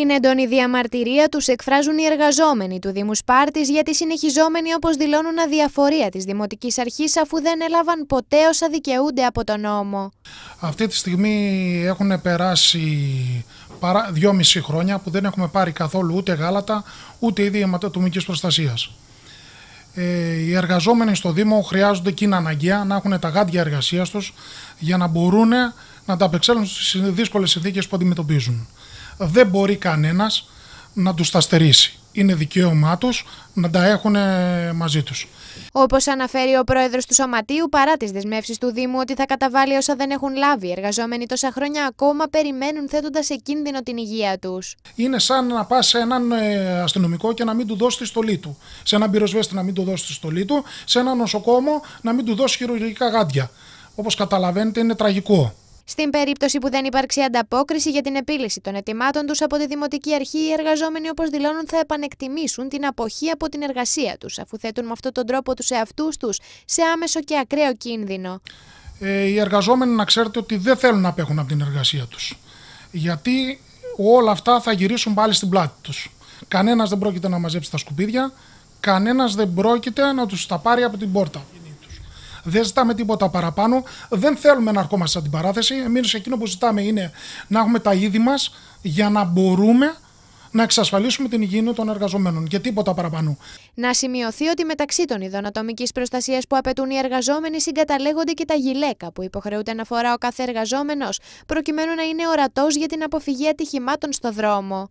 Την έντονη διαμαρτυρία τους εκφράζουν οι εργαζόμενοι του Δήμου Σπάρτης για τη συνεχιζόμενη όπως δηλώνουν αδιαφορία της Δημοτικής Αρχής αφού δεν έλαβαν ποτέ όσα δικαιούνται από τον νόμο. Αυτή τη στιγμή έχουν περάσει δυόμιση χρόνια που δεν έχουμε πάρει καθόλου ούτε γάλατα ούτε ήδη αιματοτομικής προστασίας. Ε, οι εργαζόμενοι στο Δήμο χρειάζονται και είναι αναγκαία να έχουν τα γάντια εργασίας τους για να μπορούν να τα απεξέλθουν στις δύσκολες που αντιμετωπίζουν δεν μπορεί κανένας να τους τα στερήσει. Είναι δικαίωμά τους να τα έχουν μαζί τους. Όπως αναφέρει ο πρόεδρος του Σωματείου, παρά τις δεσμεύσεις του Δήμου ότι θα καταβάλει όσα δεν έχουν λάβει, οι εργαζόμενοι τόσα χρόνια ακόμα περιμένουν θέτοντας σε κίνδυνο την υγεία τους. Είναι σαν να πας σε έναν ε, αστυνομικό και να μην του δώσεις τη στολή του. Σε έναν πυροσβέστη να μην του δώσεις τη στολή του. Σε έναν νοσοκόμο να μην του δώσεις χειρουργικά γάντια. Όπως καταλαβαίνετε, είναι τραγικό. Στην περίπτωση που δεν υπάρξει ανταπόκριση για την επίλυση των ετοιμάτων τους από τη Δημοτική Αρχή, οι εργαζόμενοι, όπως δηλώνουν, θα επανεκτιμήσουν την αποχή από την εργασία τους, αφού θέτουν με αυτόν τον τρόπο τους εαυτούς τους σε άμεσο και ακραίο κίνδυνο. Ε, οι εργαζόμενοι να ξέρετε ότι δεν θέλουν να απέχουν από την εργασία τους. Γιατί όλα αυτά θα γυρίσουν πάλι στην πλάτη τους. Κανένας δεν πρόκειται να μαζέψει τα σκουπίδια, κανένας δεν πρόκειται να τους τα πάρει από την πόρτα δεν ζητάμε τίποτα παραπάνω, δεν θέλουμε να αρχόμαστε στην παράθεση. Εμείς εκείνο που ζητάμε είναι να έχουμε τα είδη μας για να μπορούμε να εξασφαλίσουμε την υγιεινή των εργαζομένων και τίποτα παραπάνω. Να σημειωθεί ότι μεταξύ των ειδών ατομικής προστασίας που απαιτούν οι εργαζόμενοι συγκαταλέγονται και τα γυλαίκα που υποχρεούνται να φορά ο κάθε εργαζόμενος, προκειμένου να είναι ορατός για την αποφυγή ατυχημάτων στο δρόμο.